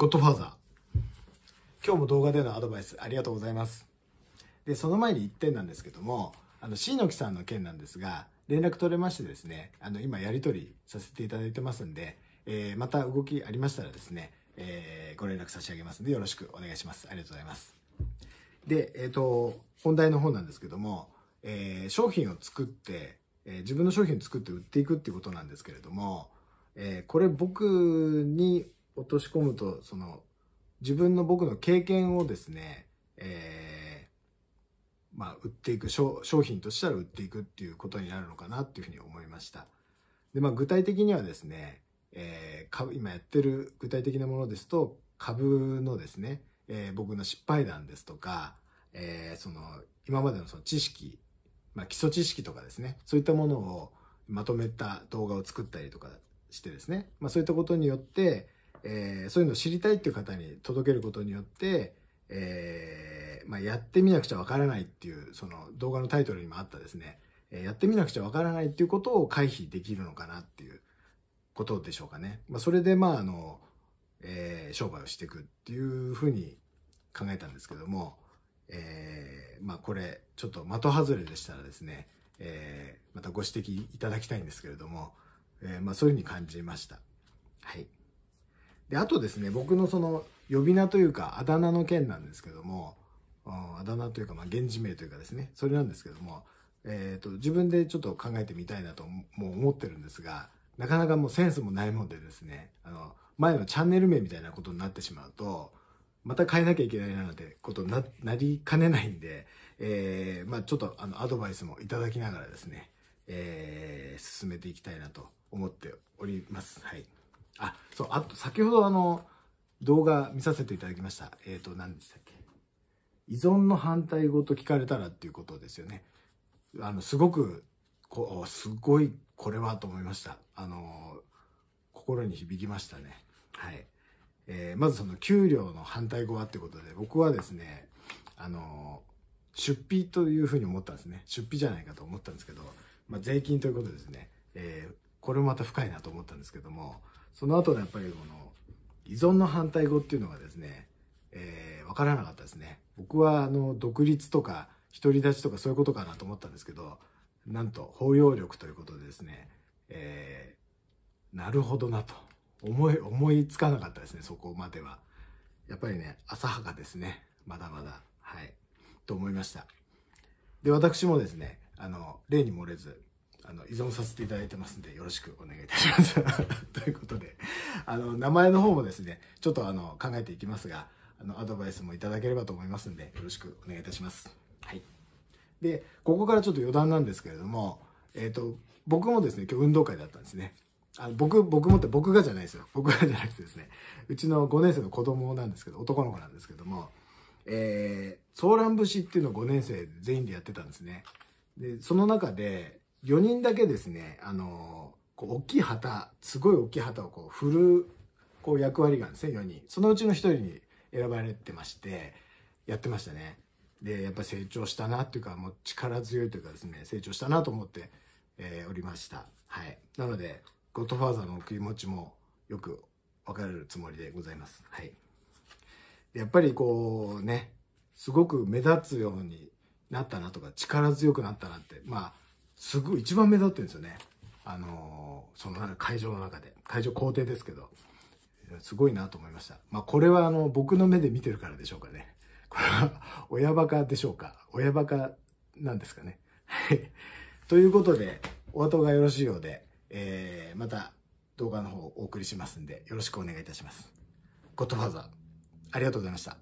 ゴッドファーザー。今日も動画でのアドバイスありがとうございます。で、その前に1点なんですけども、あの、椎木さんの件なんですが、連絡取れましてですね、あの、今やり取りさせていただいてますんで、えー、また動きありましたらですね、えー、ご連絡差し上げますんで、よろしくお願いします。ありがとうございます。で、えっ、ー、と、本題の方なんですけども、えー、商品を作って、えー、自分の商品を作って売っていくっていうことなんですけれども、えー、これ僕に落とし込むと、その、自分の僕の経験をですね、えー、まあ、売っていく商、商品としたら売っていくっていうことになるのかなっていうふうに思いました。で、まあ、具体的にはですね、えー、株、今やってる具体的なものですと、株のですね、えー、僕の失敗談ですとか、えー、その、今までのその知識、まあ、基礎知識とかですね、そういったものをまとめた動画を作ったりとかしてですね、まあ、そういったことによって、えー、そういうのを知りたいっていう方に届けることによって、えー、まあ、やってみなくちゃわからないっていう、その動画のタイトルにもあったですね、えー、やってみなくちゃわからないっていうことを回避できるのかなっていうことでしょうかね。まあ、それで、まあ、あの、え商売をしていくっていうふうに考えたんですけども、えまあ、これ、ちょっと的外れでしたらですね、えまたご指摘いただきたいんですけれども、えまあ、そういうふうに感じました。はい。で、あとですね、僕のその呼び名というか、あだ名の件なんですけども、あだ名というか、まあ、源氏名というかですね、それなんですけども、えっ、ー、と、自分でちょっと考えてみたいなとも思ってるんですが、なかなかもうセンスもないもんでですね、あの、前のチャンネル名みたいなことになってしまうと、また変えなきゃいけないなんてことになりかねないんで、えー、まあちょっとあのアドバイスもいただきながらですね、えー、進めていきたいなと思っております。はい。あ、そう、あと先ほどあの、動画見させていただきました。えっ、ー、と、何でしたっけ。依存の反対語と聞かれたらっていうことですよね。あの、すごく、こすごい、これはと思いました。あの、心に響きましたね。はい。えー、まずその給料の反対語はってことで、僕はですね、あの、出費というふうに思ったんですね。出費じゃないかと思ったんですけど、まあ、税金ということですね。えーこれもまた深いなと思ったんですけどもその後のやっぱりこの依存の反対語っていうのがですね、えー、分からなかったですね僕はあの独立とか独り立ちとかそういうことかなと思ったんですけどなんと包容力ということでですね、えー、なるほどなと思い思いつかなかったですねそこまではやっぱりね浅はかですねまだまだはいと思いましたで私もですねあの例に漏れずあの、依存させていただいてますんで、よろしくお願いいたします ということで、あの、名前の方もですね、ちょっとあの、考えていきますが、あの、アドバイスもいただければと思いますんで、よろしくお願いいたします。はい。で、ここからちょっと余談なんですけれども、えっ、ー、と、僕もですね、今日運動会だったんですね。あの僕、僕もって僕がじゃないですよ。僕がじゃなくてですね、うちの5年生の子供なんですけど、男の子なんですけども、えー、ソーラン節っていうのを5年生全員でやってたんですね。で、その中で、4人だけですね、あの、こう大きい旗、すごい大きい旗をこう振るこう役割があるんですね、4人。そのうちの1人に選ばれてまして、やってましたね。で、やっぱ成長したなっていうか、もう力強いというかですね、成長したなと思って、えー、おりました。はい。なので、ゴッドファーザーの気持ちもよく分かれるつもりでございます。はい。やっぱりこうね、すごく目立つようになったなとか、力強くなったなって、まあ、すごい一番目立ってるんですよね。あのー、その会場の中で。会場校庭ですけど。すごいなと思いました。まあ、これはあの、僕の目で見てるからでしょうかね。これは、親バカでしょうか。親バカなんですかね。はい。ということで、お後がよろしいようで、えー、また動画の方をお送りしますんで、よろしくお願いいたします。ゴッドファーザー、ありがとうございました。